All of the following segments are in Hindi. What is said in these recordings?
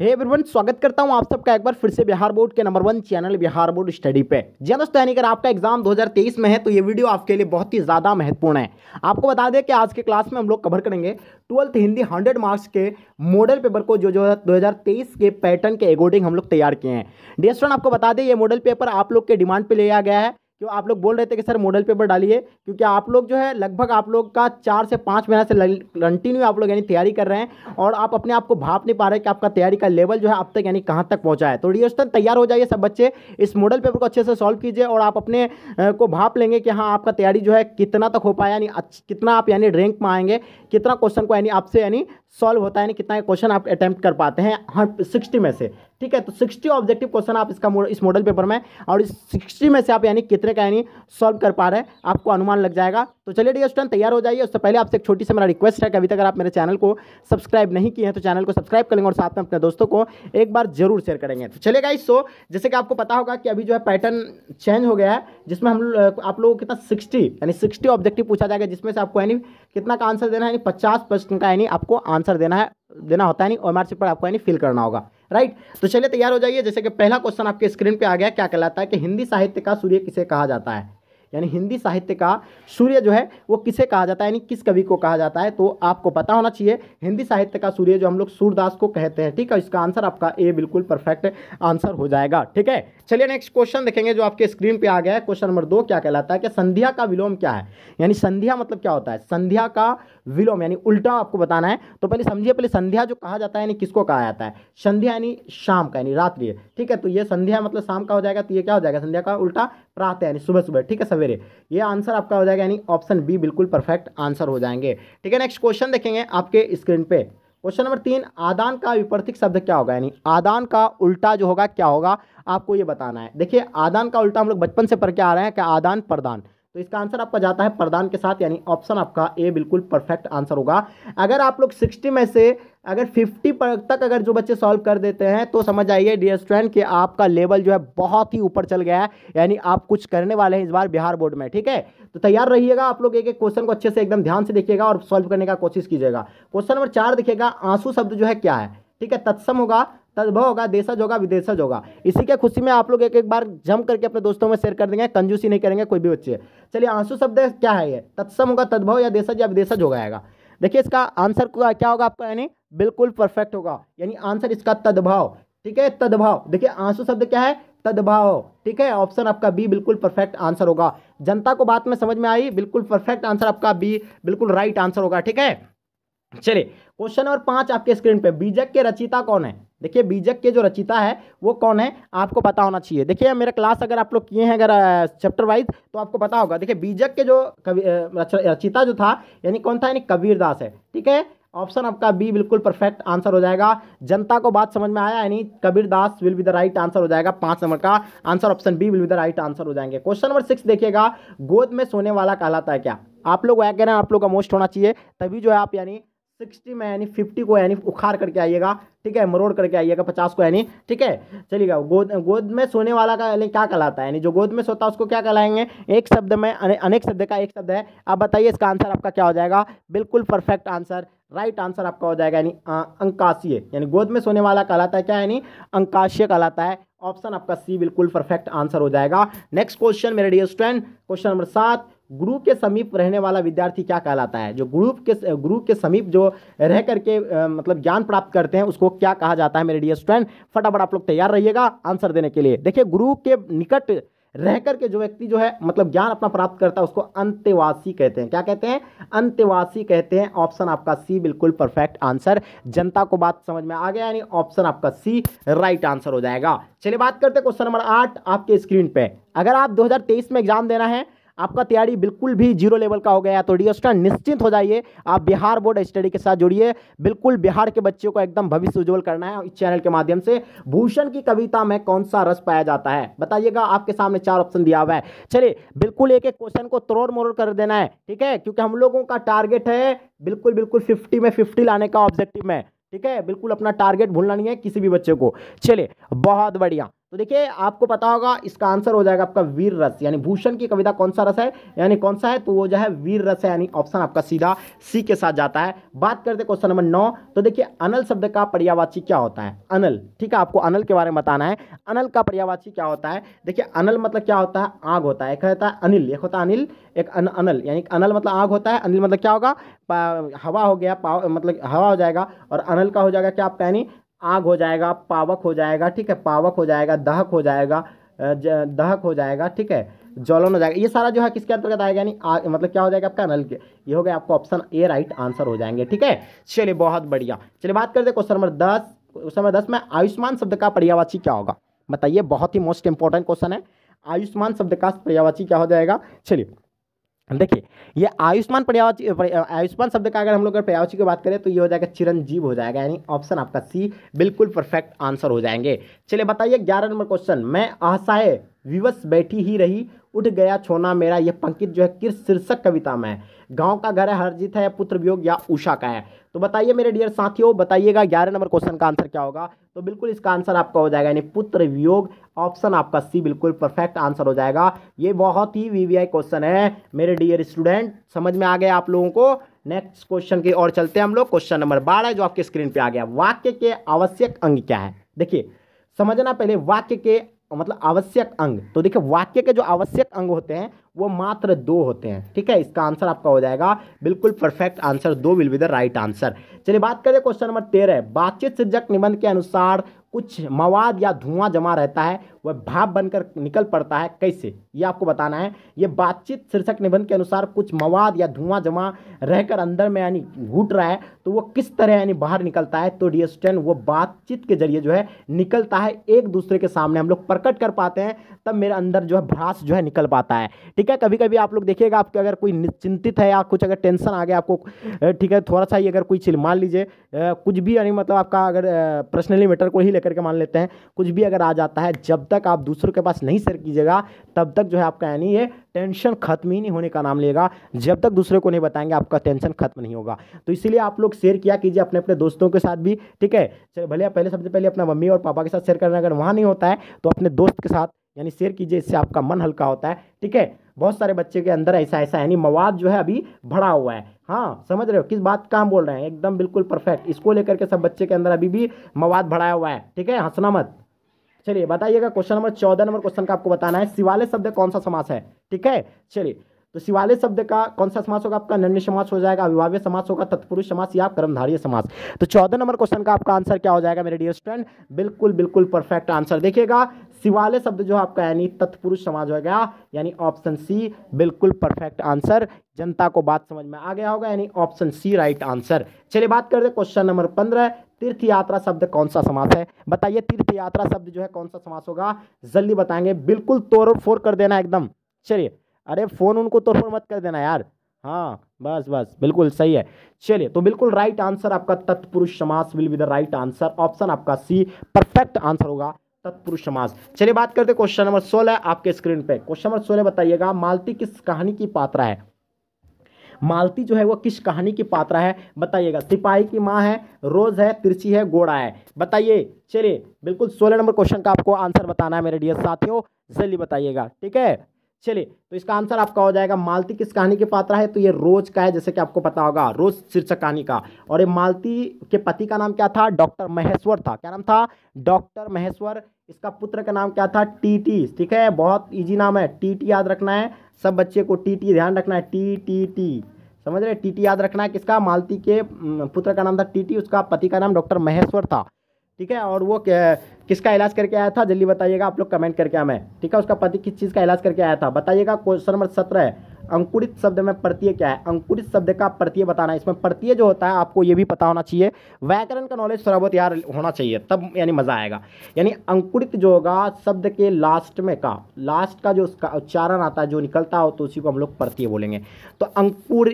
हे एवरीवन स्वागत करता हूं आप सबका एक बार फिर से बिहार बोर्ड के number one channel Bihar board study पे जी हाँ दोस्तों यानी अगर आपका एग्जाम 2023 में है तो ये वीडियो आपके लिए बहुत ही ज़्यादा महत्वपूर्ण है आपको बता दें कि आज के क्लास में हम लोग कवर करेंगे ट्वेल्थ हिंदी हंड्रेड मार्क्स के मॉडल पेपर को जो जो दो के पैटर्न के अकॉर्डिंग हम लोग तैयार किए हैं डी आपको बता दें ये मॉडल पेपर आप लोग के डिमांड पर लिया गया है क्यों आप लोग बोल रहे थे कि सर मॉडल पेपर डालिए क्योंकि आप लोग जो है लगभग आप लोग का चार से पाँच महीना से कंटिन्यू आप लोग यानी तैयारी कर रहे हैं और आप अपने आप को भाप नहीं पा रहे कि आपका तैयारी का लेवल जो है अब तक यानी कहाँ तक पहुँचा है तो रियोस्तन तैयार हो जाइए सब बच्चे इस मॉडल पेपर को अच्छे से सॉल्व कीजिए और आप अपने को भाप लेंगे कि हाँ आपका तैयारी जो है कितना तक हो पाया यानी कितना आप यानी रैंक में आएंगे कितना क्वेश्चन को यानी आपसे यानी सॉल्व होता है यानी कितना क्वेश्चन आप अटैम्प्ट कर पाते हैं हर सिक्सटी में से ठीक है तो सिक्सटी ऑब्जेक्टिव क्वेश्चन आप इसका इस मॉडल पेपर में और इस सिक्सटी में से आप यानी कितने का यानी सॉल्व कर पा रहे हैं आपको अनुमान लग जाएगा तो चलिए डी स्टूडेंट तैयार हो जाइए उससे पहले आपसे एक छोटी सी मेरा रिक्वेस्ट है कि अभी तक अगर आप मेरे चैनल को सब्सक्राइब नहीं किए हैं तो चैनल को सब्सक्राइब करेंगे और साथ में अपने दोस्तों को एक बार जरूर शेयर करेंगे तो चलेगा इस सो जैसे कि आपको पता होगा कि अभी जो है पैटर्न चेंज हो गया है जिसमें हम आप लोगों को कितना सिक्सटी यानी सिक्सटी ऑब्जेक्टिव पूछा जाएगा जिसमें से आपको यानी कितना का आंसर देना है यानी पचास परसेंट का यानी आपको आंसर देना है देना होता है यानी ओ पर आपको यानी फिल करना होगा राइट तो चलिए तैयार हो जाइए जैसे कि पहला क्वेश्चन आपके स्क्रीन पे आ गया क्या कहलाता है कि हिंदी साहित्य का सूर्य किसे कहा जाता है यानी हिंदी साहित्य का सूर्य जो है वो किसे कहा जाता है यानी किस कवि को कहा जाता है तो आपको पता होना चाहिए हिंदी साहित्य का सूर्य जो हम लोग सूरदास को कहते हैं ठीक है इसका आंसर आपका ए बिल्कुल परफेक्ट आंसर हो जाएगा ठीक है चलिए नेक्स्ट क्वेश्चन देखेंगे जो आपके स्क्रीन पर आ गया है क्वेश्चन नंबर दो क्या कहलाता है कि संध्या का विलोम क्या है यानी संध्या मतलब क्या होता है संध्या का विलोम यानी उल्टा आपको बताना है तो पहले समझिए पहले संध्या जो कहा जाता है यानी किसको कहा जाता है संध्या यानी शाम का यानी रात्रि ठीक है तो ये संध्या मतलब शाम का हो जाएगा तो ये क्या हो जाएगा संध्या का उल्टा प्रातः यानी सुबह सुबह ठीक है सवेरे ये आंसर आपका हो जाएगा यानी ऑप्शन बी बिल्कुल परफेक्ट आंसर हो जाएंगे ठीक है नेक्स्ट क्वेश्चन देखेंगे आपके स्क्रीन पे क्वेश्चन नंबर तीन आदान का विपरीतिक शब्द क्या होगा यानी आदान का उल्टा जो होगा क्या होगा आपको ये बताना है देखिए आदान का उल्टा हम लोग बचपन से पढ़ के आ रहे हैं क्या आदान प्रदान तो इसका आंसर आपका जाता है प्रदान के साथ यानी ऑप्शन आपका ए बिल्कुल परफेक्ट आंसर होगा अगर आप लोग सिक्सटी में से अगर फिफ्टी तक अगर जो बच्चे सॉल्व कर देते हैं तो समझ आइए डियर स्टूडेंट कि आपका लेवल जो है बहुत ही ऊपर चल गया है यानी आप कुछ करने वाले हैं इस बार बिहार बोर्ड में ठीक है तो तैयार रहिएगा आप लोग एक एक क्वेश्चन को अच्छे से एकदम ध्यान से देखिएगा और सॉल्व करने का कोशिश कीजिएगा क्वेश्चन नंबर चार देखिएगा आंसू शब्द जो है क्या है ठीक है तत्सम होगा तद्भव होगा देशज होगा विदेशज होगा इसी के खुशी में आप लोग एक एक बार जम करके अपने दोस्तों में शेयर कर देंगे कंजूसी नहीं करेंगे कोई भी बच्चे चलिए आंसू शब्द क्या है ये तत्सम होगा तद्भव या देशज या विदेशज होगा आएगा देखिए इसका आंसर क्या होगा आपका यानी बिल्कुल परफेक्ट होगा यानी आंसर इसका तद्भाव ठीक है तद्भाव देखिए आंसू शब्द क्या है तद्भाव ठीक है ऑप्शन आपका बी बिल्कुल परफेक्ट आंसर होगा जनता को बात में समझ में आई बिल्कुल परफेक्ट आंसर आपका बी बिल्कुल राइट आंसर होगा ठीक है चलिए क्वेश्चन नंबर पांच आपके स्क्रीन पे बीजक के रचिता कौन है देखिए बीजक के जो रचिता है वो कौन है आपको पता होना चाहिए देखिए मेरा क्लास अगर आप लोग किए हैं अगर चैप्टर वाइज तो आपको पता होगा देखिए बीजक के जो कवि रचिता जो था यानी कौन था यानी कबीरदास है ठीक है ऑप्शन आपका बी बिल्कुल परफेक्ट आंसर हो जाएगा जनता को बात समझ में आया यानी Kabir Das will be the right answer हो जाएगा पांच नंबर का answer option B will be the right answer हो जाएंगे क्वेश्चन नंबर सिक्स देखिएगा गोद में सोने वाला कहलाता है क्या आप लोग वह कह रहे हैं आप लोग का मोस्ट होना चाहिए तभी जो है आप यानी सिक्सटी में यानी फिफ्टी को यानी उखाड़ करके आइएगा ठीक है मरोड़ करके आइएगा पचास को यानी ठीक है चलिएगा गोद गोद में सोने वाला का यानी क्या कहलाता है यानी जो गोद में सोता है उसको क्या कहलाएंगे एक शब्द में अने, अनेक शब्द का एक शब्द है आप बताइए इसका आंसर आपका क्या हो जाएगा बिल्कुल परफेक्ट आंसर राइट आंसर आपका हो जाएगा यानी अंकाशीय यानी गोद में सोने वाला कहलाता है क्या यानी अंकाशीय कहलाता है ऑप्शन आपका सी बिल्कुल परफेक्ट आंसर हो जाएगा नेक्स्ट क्वेश्चन मेरे डियर स्टूडेंट क्वेश्चन नंबर सात गुरु के समीप रहने वाला विद्यार्थी क्या कहलाता है जो गुरु के गुरु के समीप जो रह करके मतलब ज्ञान प्राप्त करते हैं उसको क्या कहा जाता है मेरे डियर स्टूडेंट फटाफट आप लोग तैयार रहिएगा आंसर देने के लिए देखिए गुरु के निकट रह करके जो व्यक्ति जो है मतलब ज्ञान अपना प्राप्त करता है उसको अंत्यवासी कहते हैं क्या कहते हैं अंत्यवासी कहते हैं ऑप्शन आपका सी बिल्कुल परफेक्ट आंसर जनता को बात समझ में आ गया यानी ऑप्शन आपका सी राइट आंसर हो जाएगा चलिए बात करते हैं क्वेश्चन नंबर आठ आपके स्क्रीन पे अगर आप 2023 में एग्जाम देना है आपका तैयारी बिल्कुल भी जीरो लेवल का हो गया तो डी निश्चिंत हो जाइए आप बिहार बोर्ड स्टडी के साथ जुड़िए बिल्कुल बिहार के बच्चों को एकदम भविष्य उज्ज्वल करना है इस चैनल के माध्यम से भूषण की कविता में कौन सा रस पाया जाता है बताइएगा आपके सामने चार ऑप्शन दिया हुआ है चलिए बिल्कुल एक एक क्वेश्चन को तोड़ मोड़ कर देना है ठीक है क्योंकि हम लोगों का टारगेट है बिल्कुल बिल्कुल फिफ्टी में फिफ्टी लाने का ऑब्जेक्टिव में ठीक है बिल्कुल अपना टारगेट भूलना नहीं है किसी भी बच्चे को चलिए बहुत बढ़िया तो देखिए आपको पता होगा इसका आंसर हो जाएगा आपका वीर रस यानी भूषण की कविता कौन सा रस है यानी कौन सा है तो वो जो है वीर रस है यानी ऑप्शन आपका सीधा सी के साथ जाता है बात करते क्वेश्चन नंबर नौ तो देखिए अनल शब्द का पर्यावाची क्या होता है अनल ठीक है आपको अनल के बारे में बताना है अनल का पर्यावाची क्या होता है देखिए अनल मतलब क्या होता है आग होता है एक होता है अनिल एक होता है अनिल एक अनल यानी अनल मतलब आग होता है अनिल मतलब क्या होगा हवा हो गया पाव मतलब हवा हो जाएगा और अनल का हो जाएगा क्या आपका यानी आग हो जाएगा पावक हो जाएगा ठीक है पावक हो जाएगा दहक हो जाएगा दहक हो जाएगा ठीक है ज्वलन हो जाएगा ये सारा जो है किसके अंतर्गत आएगा यानी मतलब क्या हो जाएगा आपका नल के ये हो गया आपको ऑप्शन ए राइट आंसर हो जाएंगे ठीक है चलिए बहुत बढ़िया चलिए बात करते क्वेश्चन नंबर दस क्वेश्चन नंबर दस में आयुष्मान शब्द का पर्यावाची क्या होगा बताइए बहुत ही मोस्ट इंपॉर्टेंट क्वेश्चन है आयुष्मान शब्द का पर्यावाची क्या हो जाएगा चलिए देखिए ये आयुष्मान पर्यावची आयुष्मान शब्द का अगर हम लोग अगर पर्यावची की बात करें तो ये हो जाएगा चिरंजीव हो जाएगा यानी ऑप्शन आपका सी बिल्कुल परफेक्ट आंसर हो जाएंगे चलिए बताइए ग्यारह नंबर क्वेश्चन मैं आशाय विवश बैठी ही रही उठ गया छोना मेरा यह पंकित जो है किस शीर्षक कविता में है गांव का घर है हरजीत है पुत्र वियोग या उषा का है तो बताइए मेरे डियर साथियों बताइएगा ग्यारह नंबर क्वेश्चन का आंसर क्या होगा तो बिल्कुल इसका आंसर आपका हो जाएगा यानी पुत्र वियोग ऑप्शन आपका सी बिल्कुल परफेक्ट आंसर हो जाएगा ये बहुत ही वीवीआई क्वेश्चन है मेरे डियर स्टूडेंट समझ में आ गए आप लोगों को नेक्स्ट क्वेश्चन की ओर चलते हैं हम लोग क्वेश्चन नंबर बारह जो आपके स्क्रीन पर आ गया वाक्य के आवश्यक अंग क्या है देखिए समझना पहले वाक्य के मतलब आवश्यक अंग तो देखिए वाक्य के जो आवश्यक अंग होते हैं वो मात्र दो होते हैं ठीक है इसका आंसर आपका हो जाएगा बिल्कुल परफेक्ट आंसर दो will be the right answer चलिए बात करें क्वेश्चन नंबर तेरह बातचीत सृजक निबंध के अनुसार कुछ मवाद या धुआं जमा रहता है वह भाप बनकर निकल पड़ता है कैसे ये आपको बताना है ये बातचीत शीर्षक निबंध के अनुसार कुछ मवाद या धुआं जमा रहकर अंदर में यानी घुट रहा है तो वो किस तरह यानी बाहर निकलता है तो डिस्टेंट वो बातचीत के जरिए जो है निकलता है एक दूसरे के सामने हम लोग प्रकट कर पाते हैं तब मेरे अंदर जो है भ्रास जो है निकल पाता है ठीक है कभी कभी आप लोग देखिएगा आपके अगर कोई चिंतित है या कुछ अगर टेंशन आ गया आपको ठीक है थोड़ा सा ही अगर कोई चिल मान लीजिए कुछ भी यानी मतलब आपका अगर पर्सनली मैटर को ही लेकर के मान लेते हैं कुछ भी अगर आ जाता है जब तक तक आप दूसरों के पास नहीं शेयर कीजिएगा तब तक जो है आपका यानी ये टेंशन खत्म ही नहीं होने का नाम लेगा जब तक दूसरे को नहीं बताएंगे आपका टेंशन खत्म नहीं होगा तो इसीलिए आप लोग शेयर किया कीजिए अपने अपने दोस्तों के साथ भी ठीक है चलिए भले पहले सबसे पहले अपना मम्मी और पापा के साथ शेयर करना अगर वहाँ नहीं होता है तो अपने दोस्त के साथ यानी शेयर कीजिए इससे आपका मन हल्का होता है ठीक है बहुत सारे बच्चे के अंदर ऐसा ऐसा यानी मवाद जो है अभी भरा हुआ है हाँ समझ रहे हो किस बात का हम बोल रहे हैं एकदम बिल्कुल परफेक्ट इसको लेकर के सब बच्चे के अंदर अभी भी मवाद भराया हुआ है ठीक है हंसना मत चलिए बताइएगा क्वेश्चन नंबर चौदह नंबर क्वेश्चन का आपको बताना है शिवालय शब्द कौन सा समास है ठीक है चलिए तो शिवालय शब्द का कौन सा समास होगा आपका नन्य समास हो जाएगा अभिभाव्य समास होगा तत्पुरुष समास या कर्मधार्य समास तो चौदह नंबर क्वेश्चन का आपका आंसर क्या हो जाएगा मेरे डियर स्टूडेंट बिल्कुल बिल्कुल परफेक्ट आंसर देखिएगा शिवालय शब्द जो आपका यानी तत्पुरुष समाज हो गया यानी ऑप्शन सी बिल्कुल परफेक्ट आंसर जनता को बात समझ में आ गया होगा यानी ऑप्शन सी राइट आंसर चलिए बात करते क्वेश्चन नंबर पंद्रह तीर्थ यात्रा शब्द कौन सा समास है बताइए तीर्थ यात्रा शब्द जो है कौन सा समास होगा जल्दी बताएंगे बिल्कुल तोड़ फोड़ कर देना एकदम चलिए अरे फोन उनको तोड़ फोड़ मत कर देना यार हाँ बस बस बिल्कुल सही है चलिए तो बिल्कुल राइट आंसर आपका तत्पुरुष समास will be the right answer option आपका सी परफेक्ट आंसर होगा तत्पुरुष समास चलिए बात करते क्वेश्चन नंबर सोलह आपके स्क्रीन पे क्वेश्चन नंबर सोलह बताइएगा मालती किस कहानी की पात्रा है मालती जो है वो किस कहानी की पात्रा है बताइएगा सिपाही की माँ है रोज़ है तिरछी है गोड़ा है बताइए चलिए बिल्कुल सोलह नंबर क्वेश्चन का आपको आंसर बताना है मेरे डियर साथियों जल्दी बताइएगा ठीक है चलिए तो इसका आंसर आपका हो जाएगा मालती किस कहानी के पात्र है तो ये रोज का है जैसे कि आपको पता होगा रोज शीर्षक कहानी का और ये मालती के पति का नाम क्या था डॉक्टर महेश्वर था क्या नाम था डॉक्टर महेश्वर इसका पुत्र का नाम क्या था टीटी ठीक है बहुत इजी नाम है टीटी याद रखना है सब बच्चे को टीटी ध्यान रखना है टी टी टी समझ रहे टीटी याद रखना है किसका मालती के पुत्र का नाम था टीटी उसका पति का नाम डॉक्टर महेश्वर था ठीक है और वो किसका इलाज करके आया था जल्दी बताइएगा आप लोग कमेंट करके हमें ठीक है उसका पति किस चीज़ का इलाज करके आया था बताइएगा क्वेश्चन नंबर सत्रह है अंकुरित शब्द में प्रत्यय क्या है अंकुरित शब्द का प्रत्यय बताना है इसमें प्रत्यय जो होता है आपको ये भी पता होना चाहिए व्याकरण का नॉलेज थोड़ा बहुत यार होना चाहिए तब यानी मज़ा आएगा यानी अंकुरित जो होगा शब्द के लास्ट में का लास्ट का जो उसका उच्चारण आता है जो निकलता हो तो उसी को हम लोग प्रत्यय बोलेंगे तो अंकुर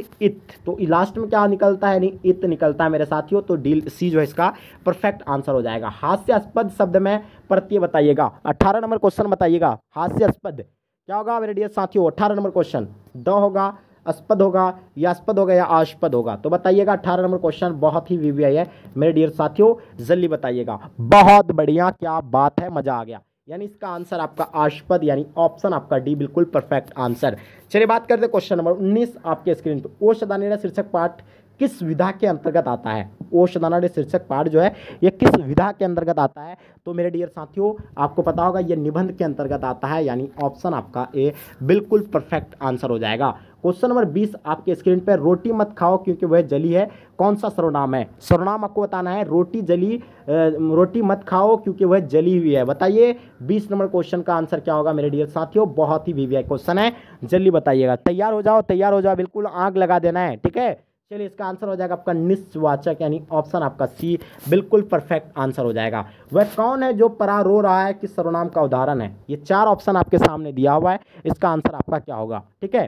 तो लास्ट में क्या निकलता है यानी इत निकलता है मेरे साथियों तो डील सी जो है इसका परफेक्ट आंसर हो जाएगा हास्यास्पद शब्द में प्रत्यय बताइएगा अट्ठारह नंबर क्वेश्चन बताइएगा हास्यास्पद क्या होगा डियर साथियों अठारह नंबर क्वेश्चन द होगा अस्पद होगा अस्पद होगा या आस्पद होगा तो बताइएगा अठारह नंबर क्वेश्चन बहुत ही वी है मेरे डियर साथियों जल्दी बताइएगा बहुत बढ़िया क्या बात है मजा आ गया यानी इसका आंसर आपका आस्पद यानी ऑप्शन आपका डी बिल्कुल परफेक्ट आंसर चलिए बात करते क्वेश्चन नंबर उन्नीस आपके स्क्रीन पर ओ शीर्षक पाठ किस विधा के अंतर्गत आता है ओषधानाडे शीर्षक पाठ जो है ये किस विधा के अंतर्गत आता है तो मेरे डियर साथियों आपको पता होगा ये निबंध के अंतर्गत आता है यानी ऑप्शन आपका ए बिल्कुल परफेक्ट आंसर हो जाएगा क्वेश्चन नंबर बीस आपके स्क्रीन पर रोटी मत खाओ क्योंकि वह जली है कौन सा सर्वनाम है सर्वनाम आपको बताना है रोटी जली रोटी मत खाओ क्योंकि वह जली हुई है बताइए बीस नंबर क्वेश्चन का आंसर क्या होगा मेरे डियर साथियों बहुत ही वीवीआई क्वेश्चन है जल्दी बताइएगा तैयार हो जाओ तैयार हो जाओ बिल्कुल आग लगा देना है ठीक है चलिए इसका आंसर हो जाएगा आपका निस्वाचक यानी ऑप्शन आपका सी बिल्कुल परफेक्ट आंसर हो जाएगा वह कौन है जो परा रो रहा है कि सर्वनाम का उदाहरण है ये चार ऑप्शन आपके सामने दिया हुआ है इसका आंसर आपका क्या होगा ठीक है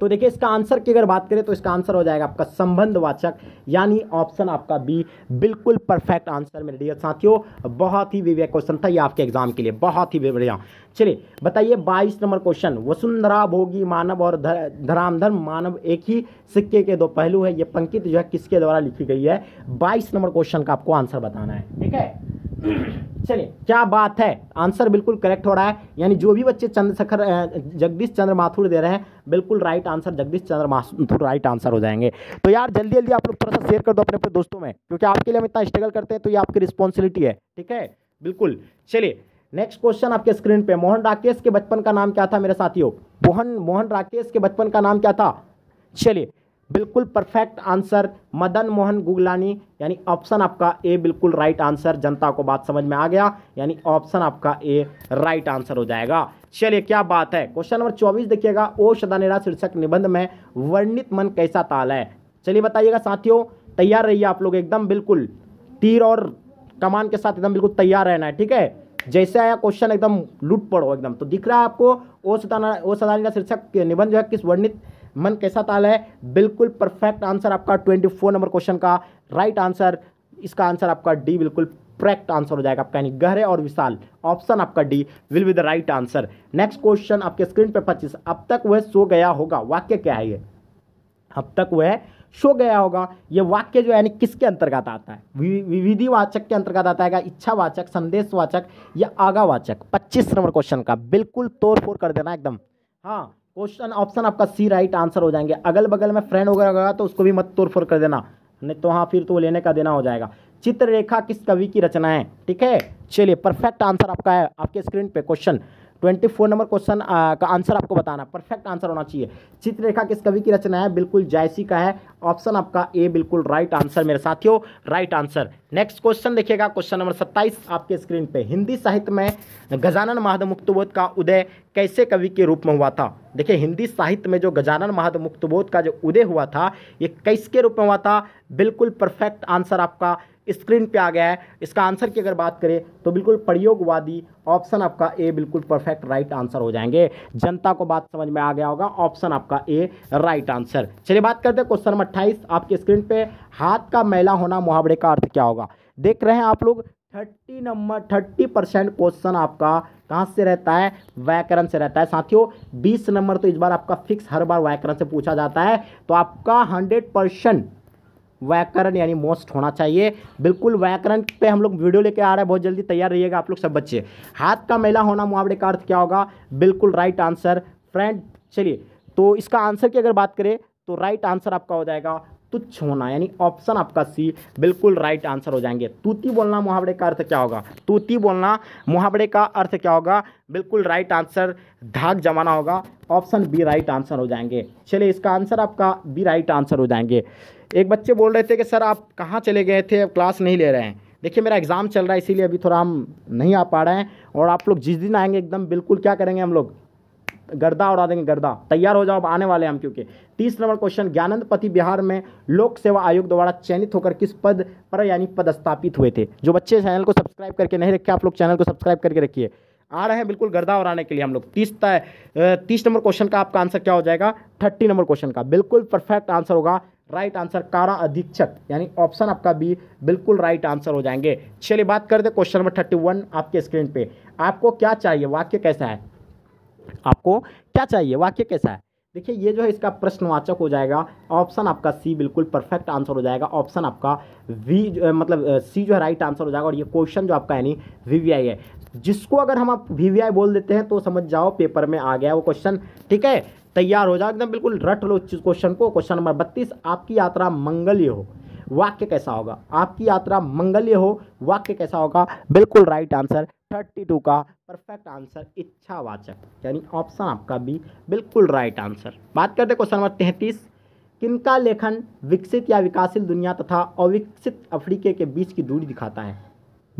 तो देखिए इसका आंसर की अगर बात करें तो इसका आंसर हो जाएगा आपका संबंधवाचक यानी ऑप्शन आपका बी बिल्कुल परफेक्ट आंसर मेरे डियर साथियों बहुत ही विवेक क्वेश्चन था ये आपके एग्जाम के लिए बहुत ही बढ़िया चलिए बताइए बाईस नंबर क्वेश्चन वसुंधरा भोगी मानव और धरामधर मानव एक ही सिक्के के दो पहलू है ये पंक्ति जो है किसके द्वारा लिखी गई है बाईस नंबर क्वेश्चन का आपको आंसर बताना है ठीक है चलिए क्या बात है आंसर बिल्कुल करेक्ट हो रहा है यानी जो भी बच्चे चंद्रशेखर जगदीश चंद्र माथुर दे रहे हैं बिल्कुल right answer Jagdish Chandra Mathur right answer हो जाएंगे तो यार जल्दी जल्दी आप लोग थोड़ा सा शेयर कर दो अपने अपने दोस्तों में क्योंकि आपके लिए हम इतना स्ट्रगल करते हैं तो ये आपकी रिस्पॉन्सिबिलिटी है ठीक है बिल्कुल चलिए नेक्स्ट क्वेश्चन आपके स्क्रीन पर मोहन राकेश के बचपन का नाम क्या था मेरे साथियों मोहन मोहन राकेश के बचपन का नाम क्या था चलिए बिल्कुल परफेक्ट आंसर मदन मोहन गुगलानी यानी ऑप्शन आपका ए बिल्कुल राइट आंसर जनता को बात समझ में आ गया यानी ऑप्शन आपका ए राइट आंसर हो जाएगा चलिए क्या बात है क्वेश्चन नंबर चौबीस देखिएगा ओ सदानेरा शीर्षक निबंध में वर्णित मन कैसा ताल है चलिए बताइएगा साथियों तैयार रहिए आप लोग एकदम बिल्कुल तीर और कमान के साथ एकदम बिल्कुल तैयार रहना है ठीक है जैसे आया क्वेश्चन एकदम लुट पड़ो एकदम तो दिख रहा है आपको ओ सदाना ओ सदानी शीर्षक निबंध जो है किस वर्णित मन कैसा ताल है बिल्कुल परफेक्ट आंसर आपका ट्वेंटी फोर नंबर क्वेश्चन का राइट आंसर इसका आंसर आपका डी बिल्कुल प्रैक्ट आंसर हो जाएगा आपका यानी गहरे और विशाल ऑप्शन आपका D will be the right answer next question आपके स्क्रीन पर पच्चीस अब तक वह सो गया होगा वाक्य क्या है ये अब तक वह सो गया होगा ये वाक्य जो है यानी किसके अंतर्गत आता है विविधिवाचक के अंतर्गत आता है इच्छावाचक संदेशवाचक या आगावाचक पच्चीस नंबर क्वेश्चन का बिल्कुल तोड़ फोड़ कर देना एकदम हाँ क्वेश्चन ऑप्शन आपका सी राइट आंसर हो जाएंगे अगल बगल में फ्रेंड वगैरह होगा तो उसको भी मत तोड़फोड़ कर देना नहीं तो हाँ फिर तो लेने का देना हो जाएगा चित्ररेखा किस कवि की रचना है ठीक है चलिए परफेक्ट आंसर आपका है आपके स्क्रीन पे question twenty four number question का आंसर आपको बताना परफेक्ट आंसर होना चाहिए चित्ररेखा किस कवि की रचना है बिल्कुल जायसी का है ऑप्शन आपका ए बिल्कुल राइट आंसर मेरे साथियों राइट आंसर नेक्स्ट क्वेश्चन देखिएगा क्वेश्चन नंबर सत्ताईस आपके स्क्रीन पे हिंदी साहित्य में गजानन महाद मुक्तबोध का उदय कैसे कवि के रूप में हुआ था देखिए हिंदी साहित्य में जो गजानन महाद मुक्तबोध का जो उदय हुआ था ये कैसके रूप में हुआ था बिल्कुल परफेक्ट आंसर आपका स्क्रीन पे आ गया है इसका आंसर की अगर बात करें तो बिल्कुल प्रयोगवादी ऑप्शन आपका ए बिल्कुल परफेक्ट राइट आंसर हो जाएंगे जनता को बात समझ में आ गया होगा ऑप्शन आपका ए राइट आंसर चलिए बात करते हैं क्वेश्चन नंबर अट्ठाईस आपके स्क्रीन पे हाथ का मैला होना मुहावरे का अर्थ क्या होगा देख रहे हैं आप लोग thirty number thirty percent question आपका कहाँ से रहता है व्याकरण से रहता है साथियों बीस नंबर तो इस बार आपका फिक्स हर बार व्याकरण से पूछा जाता है तो आपका हंड्रेड परसेंट व्याकरण यानी मोस्ट होना चाहिए बिल्कुल व्याकरण पे हम लोग वीडियो लेके आ रहे हैं बहुत जल्दी तैयार रहिएगा आप लोग सब बच्चे हाथ का मेला होना मुहावरे का अर्थ क्या होगा बिल्कुल राइट आंसर फ्रेंड चलिए तो इसका आंसर की अगर बात करें तो राइट आंसर आपका हो जाएगा तुच्छ होना यानी ऑप्शन आपका सी बिल्कुल राइट आंसर हो जाएंगे तूती बोलना मुहावरे का अर्थ क्या होगा तूती बोलना मुहावरे का अर्थ क्या होगा बिल्कुल राइट आंसर धाक जमाना होगा ऑप्शन बी राइट आंसर हो जाएंगे चलिए इसका आंसर आपका बी राइट आंसर हो जाएंगे एक बच्चे बोल रहे थे कि सर आप कहाँ चले गए थे अब क्लास नहीं ले रहे हैं देखिए मेरा एग्ज़ाम चल रहा है इसीलिए अभी थोड़ा हम नहीं आ पा रहे हैं और आप लोग जिस दिन आएंगे एकदम बिल्कुल क्या करेंगे हम लोग गर्दा उड़ा देंगे गर्दा तैयार हो जाओ अब आने वाले हम क्योंकि तीस नंबर क्वेश्चन ज्ञानंद पति बिहार में लोक सेवा आयोग द्वारा चयनित होकर किस पद पर यानी पदस्थापित हुए थे जो बच्चे चैनल को सब्सक्राइब करके नहीं रखे आप लोग चैनल को सब्सक्राइब करके रखिए आ रहे हैं बिल्कुल गर्दा और आने के लिए हम लोग तीस तीस नंबर क्वेश्चन का आपका आंसर क्या हो जाएगा थर्टी नंबर क्वेश्चन का बिल्कुल परफेक्ट आंसर होगा राइट आंसर कारा अधीक्षक यानी ऑप्शन आपका बी बिल्कुल राइट आंसर हो जाएंगे चलिए बात करते क्वेश्चन नंबर थर्टी वन आपके स्क्रीन पे आपको क्या चाहिए वाक्य कैसा है आपको क्या चाहिए वाक्य कैसा है देखिए ये जो है इसका प्रश्नवाचक हो जाएगा ऑप्शन आपका सी बिल्कुल परफेक्ट आंसर हो जाएगा ऑप्शन आपका वी मतलब सी जो है राइट मतलब, आंसर हो जाएगा और ये क्वेश्चन जो आपका यानी वी वी आई है जिसको अगर हम आप वी वी आई बोल देते हैं तो समझ जाओ पेपर में आ गया वो क्वेश्चन ठीक है तैयार हो जाओ एकदम बिल्कुल रट लो क्वेश्चन को क्वेश्चन नंबर बत्तीस आपकी यात्रा मंगल्य हो वाक्य कैसा होगा आपकी यात्रा मंगल्य हो वाक्य कैसा होगा बिल्कुल राइट आंसर थर्टी टू का परफेक्ट आंसर इच्छावाचक यानी ऑप्शन आपका भी बिल्कुल राइट आंसर बात करते क्वेश्चन नंबर तैंतीस किनका लेखन विकसित या विकासशील दुनिया तथा अविकसित अफ्रीके के बीच की दूरी दिखाता है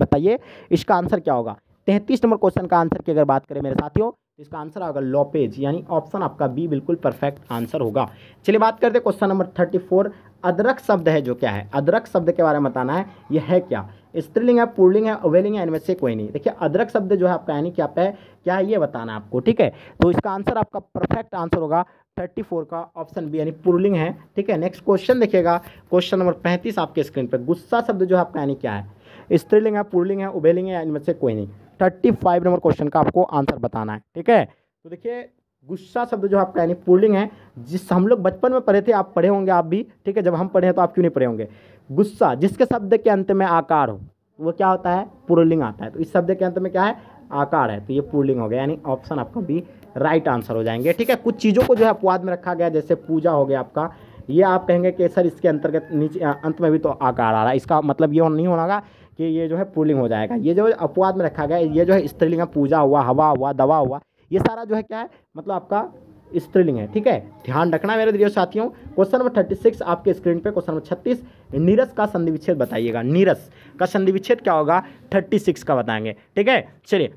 बताइए इसका आंसर क्या होगा तैंतीस नंबर क्वेश्चन का आंसर की अगर बात करें मेरे साथियों इसका आंसर आएगा लॉपेज यानी ऑप्शन आपका बी बिल्कुल परफेक्ट आंसर होगा चलिए बात करते हैं क्वेश्चन नंबर थर्टी फोर अदरक शब्द है जो क्या है अदरक शब्द के बारे में बताना है यह है क्या स्त्रीलिंग है पुरलिंग है अवेलिंग है इनमें से कोई नहीं देखिए अदरक शब्द जो है आपका यानी क्या है क्या है ये बताना है आपको ठीक है तो इसका आंसर आपका परफेक्ट आंसर होगा थर्टी फोर का ऑप्शन बी यानी पुरलिंग है ठीक है नेक्स्ट क्वेश्चन देखिएगा क्वेश्चन नंबर पैंतीस आपके स्क्रीन पर गुस्सा शब्द जो है आपका यानी क्या है स्त्रीलिंग है पुरलिंग है उबेलिंग है इनमें से कोई नहीं थर्टी फाइव नंबर क्वेश्चन का आपको आंसर बताना है ठीक है तो देखिए गुस्सा शब्द जो आपका यानी पुलिंग है जिस हम लोग बचपन में पढ़े थे आप पढ़े होंगे आप भी ठीक है जब हम पढ़े हैं तो आप क्यों नहीं पढ़े होंगे गुस्सा जिसके शब्द के अंत में आकार हो वो क्या होता है पुरलिंग आता है तो इस शब्द के अंत में क्या है आकार है तो ये पुरलिंग हो गया यानी ऑप्शन आपका भी राइट आंसर हो जाएंगे ठीक है कुछ चीज़ों को जो है अपवाद में रखा गया जैसे पूजा हो गया आपका ये आप कहेंगे कि सर इसके अंतर्गत नीचे अंत में भी तो आकार आ रहा है इसका मतलब ये नहीं होना कि ये जो है पुलिंग हो जाएगा ये जो अपवाद में रखा गया ये जो है स्त्रीलिंग पूजा हुआ हवा हुआ दवा हुआ ये सारा जो है क्या है मतलब आपका स्त्रीलिंग है ठीक है ध्यान रखना मेरे प्रिय साथियों क्वेश्चन नंबर थर्टी सिक्स आपके स्क्रीन पे क्वेश्चन नंबर छत्तीस नीरस का संधि विच्छेद बताइएगा नीरस का संधि विच्छेद क्या होगा थर्टी सिक्स का बताएंगे ठीक है चलिए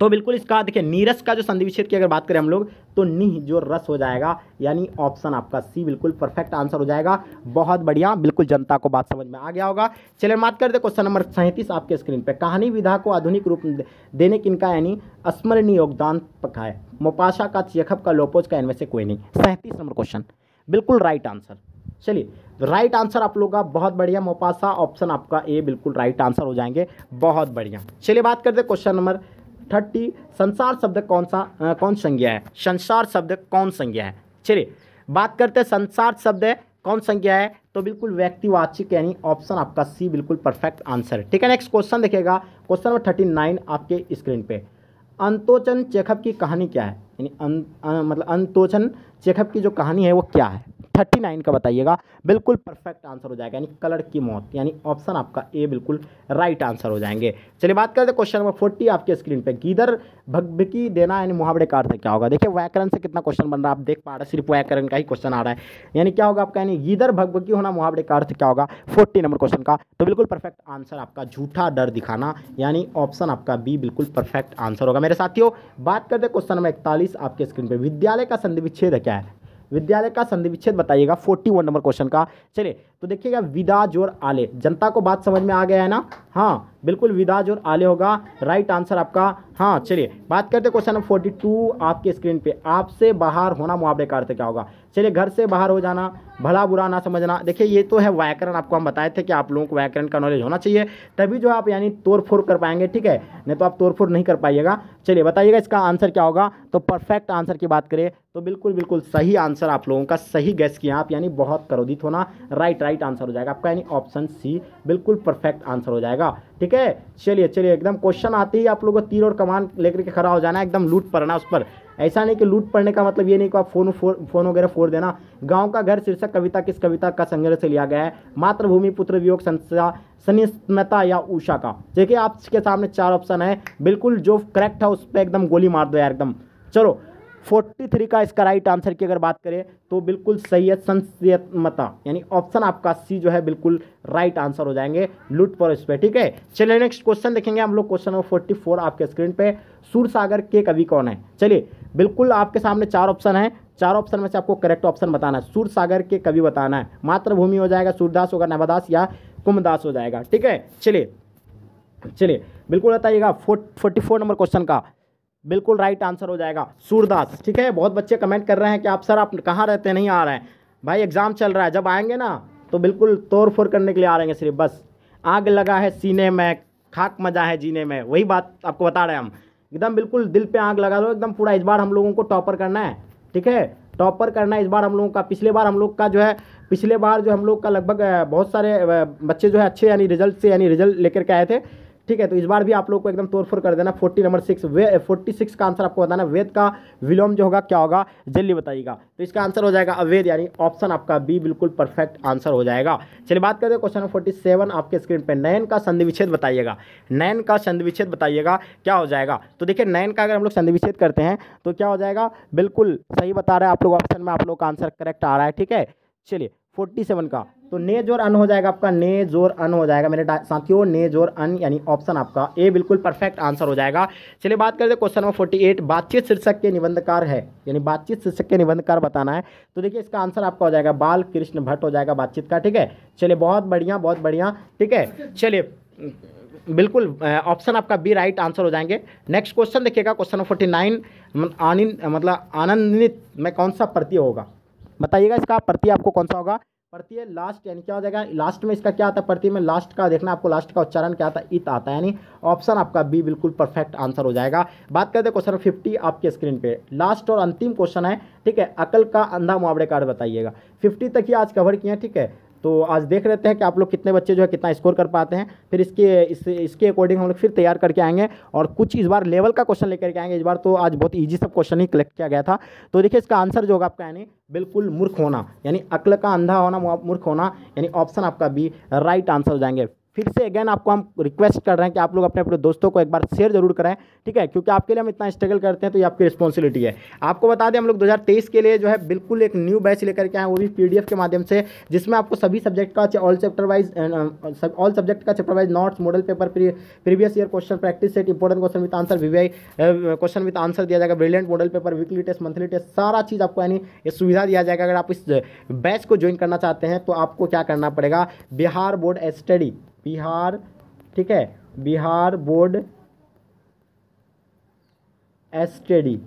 तो बिल्कुल इसका देखिए नीरस का जो संधि विच्छेद की अगर बात करें हम लोग तो नीह जो रस हो जाएगा यानी ऑप्शन आपका सी बिल्कुल परफेक्ट आंसर हो जाएगा बहुत बढ़िया बिल्कुल जनता को बात समझ में आ गया होगा चलिए बात करते क्वेश्चन नंबर सैंतीस आपके स्क्रीन पर कहानी विधा को आधुनिक रूप देने की इनका यानी स्मरणीय योगदान पका है मोपाशा का चेखब का लोपोज का इनमें से कोई नहीं सैंतीस नंबर क्वेश्चन बिल्कुल राइट आंसर चलिए राइट आंसर आप लोग का बहुत बढ़िया मोपासा ऑप्शन आपका ए बिल्कुल राइट आंसर हो जाएंगे बहुत बढ़िया चलिए बात करते क्वेश्चन नंबर थर्टी संसार शब्द कौन सा आ, कौन संज्ञा है संसार शब्द कौन संज्ञा है चलिए बात करते हैं संसार शब्द है कौन संज्ञा है तो बिल्कुल व्यक्तिवाचिक यानी ऑप्शन आपका सी बिल्कुल परफेक्ट आंसर है ठीक है नेक्स्ट क्वेश्चन देखिएगा क्वेश्चन नंबर थर्टी नाइन आपके स्क्रीन पे अंतोचन चेकअप की कहानी क्या है यानी अं, मतलब अंतोचन चेकअप की जो कहानी है वो क्या है थर्टी नाइन का बताइएगा बिल्कुल परफेक्ट आंसर हो जाएगा यानी कलर की मौत यानी ऑप्शन आपका ए बिल्कुल राइट आंसर हो जाएंगे चलिए बात करते हैं क्वेश्चन नंबर फोर्टी आपके स्क्रीन पर गीधर भगभिकी देना यानी मुहावरे का अर्थ क्या होगा देखिए व्याकरण से कितना क्वेश्चन बन रहा है आप देख पा रहे हैं सिर्फ व्याकरण का ही क्वेश्चन आ रहा है यानी क्या होगा आपका यानी गीधर भगभकी होना मुहावरे का अर्थ क्या होगा फोर्टी नंबर क्वेश्चन का तो बिल्कुल परफेक्ट आंसर आपका झूठा डर दिखाना यानी ऑप्शन आपका बी बिल्कुल परफेक्ट आंसर होगा मेरे साथियों बात करते हैं क्वेश्चन नंबर इकतालीस आपके स्क्रीन पर विद्यालय का संधि विच्छेद क्या है विद्यालय का संधि विच्छेद बताइएगा फोर्टी वन नंबर क्वेश्चन का चलिए तो देखिएगा विदा जोर आले जनता को बात समझ में आ गया है ना हाँ बिल्कुल विदा जोर आले होगा राइट आंसर आपका हाँ चलिए बात करते क्वेश्चन नंबर फोर्टी टू आपके स्क्रीन पे आपसे बाहर होना मुआवरे का अर्थ क्या होगा चलिए घर से बाहर हो जाना भला बुरा ना समझना देखिए ये तो है व्याकरण आपको हम बताए थे कि आप लोगों को व्याकरण का नॉलेज होना चाहिए तभी जो आप यानी तोड़फोड़ कर पाएंगे ठीक है नहीं तो आप तोड़फोड़ नहीं कर पाइएगा चलिए बताइएगा इसका आंसर क्या होगा तो परफेक्ट आंसर की बात करें तो बिल्कुल बिल्कुल सही आंसर आप लोगों का सही गैस किया आप यानी बहुत करोदित होना राइट राइट आंसर हो जाएगा आपका यानी ऑप्शन सी बिल्कुल परफेक्ट आंसर हो जाएगा ठीक है चलिए चलिए एकदम क्वेश्चन आते ही आप लोगों को तीर और कमान लेकर के खड़ा हो जाना एकदम लूट पड़ना उस पर ऐसा नहीं कि लूट पड़ने का मतलब ये नहीं कि आप फोन फोन वगैरह फोड़ देना गाँव का घर शीर्षक कविता किस कविता का संग्रह से लिया गया है मातृभूमि पुत्र वियोग संस्था सनिस्मता या उषा का देखिए आपके सामने चार ऑप्शन है बिल्कुल जो करेक्ट है उस पर एकदम गोली मार दो यार एकदम चलो फोर्टी थ्री का इसका राइट आंसर की अगर बात करें तो बिल्कुल सही है संस्यमता यानी ऑप्शन आपका सी जो है बिल्कुल राइट आंसर हो जाएंगे लूट पर इस पर ठीक है चलिए नेक्स्ट क्वेश्चन देखेंगे हम लोग क्वेश्चन नंबर फोर्टी फोर आपके स्क्रीन पे सूर सागर के कवि कौन है चलिए बिल्कुल आपके सामने चार ऑप्शन है चार ऑप्शन में से आपको करेक्ट ऑप्शन बताना है सूर सागर के कवि बताना है मातृभूमि हो जाएगा सूर्यदास होगा नवादास या कुमदास हो जाएगा ठीक है चलिए चलिए बिल्कुल बताइएगा फोर्टी फोर नंबर क्वेश्चन का बिल्कुल राइट आंसर हो जाएगा सूरदास ठीक है बहुत बच्चे कमेंट कर रहे हैं कि आप सर आप कहाँ रहते हैं नहीं आ रहे हैं भाई एग्ज़ाम चल रहा है जब आएंगे ना तो बिल्कुल तोड़ फोड़ करने के लिए आ रहे हैं सिर्फ बस आग लगा है सीने में खाक मजा है जीने में वही बात आपको बता रहे हैं हम एकदम बिल्कुल दिल पे आग लगा लो एकदम पूरा इस बार हम लोगों को टॉपर करना है ठीक है टॉपर करना है इस बार हम लोगों का पिछले बार हम लोग का जो है पिछले बार जो हम लोग का लगभग बहुत सारे बच्चे जो है अच्छे यानी रिजल्ट से यानी रिजल्ट लेकर के आए थे ठीक है तो इस बार भी आप लोग को एकदम तोड़फोड़ कर देना फोर्टी नंबर सिक्स वे फोर्टी सिक्स का आंसर आपको बताना वेद का विलोम जो होगा क्या होगा जल्दी बताइएगा तो इसका आंसर हो जाएगा अवेद यानी ऑप्शन आपका बी बिल्कुल परफेक्ट आंसर हो जाएगा चलिए बात करते हैं क्वेश्चन नंबर फोर्टी सेवन आपके स्क्रीन पर नयन का संधि विच्छेद बताइएगा नयन का संधि विच्छेद बताइएगा क्या हो जाएगा तो देखिए नयन का अगर हम लोग संधि विच्छेद करते हैं तो क्या हो जाएगा बिल्कुल सही बता रहा है आप लोग ऑप्शन में आप लोग का आंसर करेक्ट आ रहा है ठीक है चलिए फोर्टी सेवन का तो ने जोर अन हो जाएगा आपका ने जोर अन हो जाएगा मेरे साथियों ने जोर अन यानी ऑप्शन आपका ए बिल्कुल परफेक्ट आंसर हो जाएगा चलिए बात करते हैं क्वेश्चन नंबर फोर्टी एट बातचीत शीर्षक के निबंधकार है यानी बातचीत शीर्षक के निबंधकार बताना है तो देखिए इसका आंसर आपका हो जाएगा बाल कृष्ण भट्ट हो जाएगा बातचीत का ठीक है चलिए बहुत बढ़िया बहुत बढ़िया ठीक है चलिए बिल्कुल ऑप्शन आपका बी राइट आंसर हो जाएंगे नेक्स्ट क्वेश्चन देखिएगा क्वेश्चन नंबर फोर्टी नाइन आनंद मतलब आनंदित में कौन सा प्रत्यय होगा बताइएगा इसका प्रत्यय आपको कौन सा होगा प्रत्यय लास्ट यानी क्या हो जाएगा लास्ट में इसका क्या आता है प्रत्यय में लास्ट का देखना आपको लास्ट का उच्चारण क्या आता है इत आता है यानी ऑप्शन आपका बी बिल्कुल परफेक्ट आंसर हो जाएगा बात करते हैं क्वेश्चन फिफ्टी आपके स्क्रीन पे लास्ट और अंतिम क्वेश्चन है ठीक है अकल का अंधा मुआवड़े कार्ड बताइएगा फिफ्टी तक ही आज कवर किए हैं ठीक है तो आज देख लेते हैं कि आप लोग कितने बच्चे जो है कितना स्कोर कर पाते हैं फिर इसके इस, इसके अकॉर्डिंग हम लोग फिर तैयार करके आएंगे और कुछ इस बार लेवल का क्वेश्चन लेकर के आएंगे इस बार तो आज बहुत ईजी सब क्वेश्चन ही कलेक्ट किया गया था तो देखिए इसका आंसर जो होगा आपका यानी बिल्कुल मूर्ख होना यानी अक्ल का अंधा होना मूर्ख होना यानी ऑप्शन आपका बी राइट आंसर हो जाएंगे फिर से अगेन आपको हम रिक्वेस्ट कर रहे हैं कि आप लोग अपने अपने दोस्तों को एक बार शेयर जरूर करें ठीक है क्योंकि आपके लिए हम इतना स्ट्रगल करते हैं तो ये आपकी रिस्पॉन्सिबिलिटी है आपको बता दें हम लोग 2023 के लिए जो है बिल्कुल एक न्यू बैच लेकर के आए वो भी पीडीएफ के माध्यम से जिसमें आपको सभी सब्जेक्ट का all chapter wise all subject का chapter wise notes model paper previous year question practice set important question with answer V question with answer दिया जाएगा brilliant model paper weekly test monthly test सारा चीज़ आपको यानी ये सुविधा दिया जाएगा अगर आप इस बैच को ज्वाइन करना चाहते हैं तो आपको क्या करना पड़ेगा बिहार बोर्ड स्टडी बिहार ठीक है Bihar board study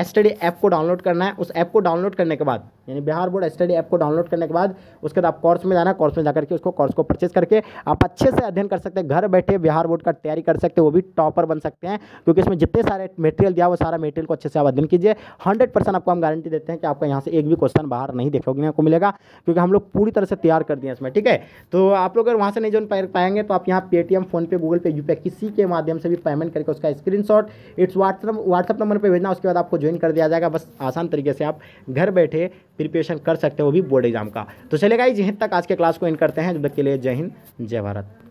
study app को डाउनलोड करना है उस ऐप को डाउनलोड करने के बाद यानी बिहार बोर्ड स्टडी ऐप को डाउनलोड करने के बाद उसके बाद आप कोर्स में जाना कोर्स में जाकर के उसको कोर्स को परचेज करके आप अच्छे से अध्ययन कर सकते हैं घर बैठे बिहार बोर्ड का तैयारी कर सकते हैं वो भी टॉपर बन सकते हैं क्योंकि इसमें जितने सारे मेटेरियल दिया वो सारा मेटेरियल को अच्छे से आप अध्ययन कीजिए हंड्रेड आपको हम गारंटी देते हैं कि आपका यहाँ से एक भी क्वेश्चन बाहर नहीं देखोगे आपको मिलेगा क्योंकि हम लोग पूरी तरह से तैयार कर दिए इसमें ठीक है तो आप लोग अगर वहाँ से नहीं जो पाएंगे तो आप यहाँ Paytm PhonePe Google Pay UPI किसी के माध्यम से भी पेमेंट करके उसका screenshot WhatsApp WhatsApp number पर भेजना उसके बाद आपको ज्वाइन कर दिया जाएगा बस आसान तरीके से आप घर बैठे प्रिपरेशन कर सकते हो वो भी बोर्ड एग्जाम का तो चलेगा जिन्हें तक आज के क्लास को इन करते हैं जब तक के लिए जय हिंद जय भारत